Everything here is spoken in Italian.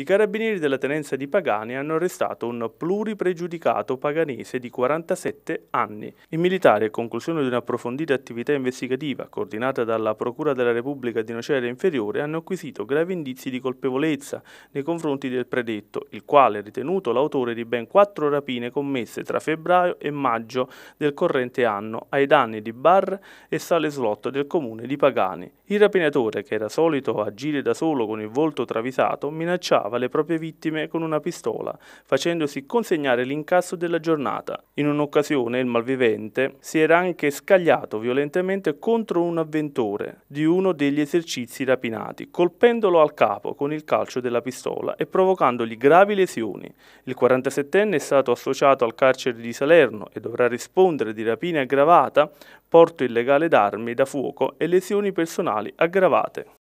I carabinieri della tenenza di Pagani hanno arrestato un pluripregiudicato paganese di 47 anni. Il militare, a conclusione di un'approfondita attività investigativa coordinata dalla Procura della Repubblica di Nocera Inferiore, hanno acquisito gravi indizi di colpevolezza nei confronti del predetto, il quale è ritenuto l'autore di ben quattro rapine commesse tra febbraio e maggio del corrente anno ai danni di bar e sale slot del comune di Pagani. Il rapinatore, che era solito agire da solo con il volto travisato, minacciava ammazzava le proprie vittime con una pistola, facendosi consegnare l'incasso della giornata. In un'occasione il malvivente si era anche scagliato violentemente contro un avventore di uno degli esercizi rapinati, colpendolo al capo con il calcio della pistola e provocandogli gravi lesioni. Il 47enne è stato associato al carcere di Salerno e dovrà rispondere di rapina aggravata, porto illegale d'armi da fuoco e lesioni personali aggravate.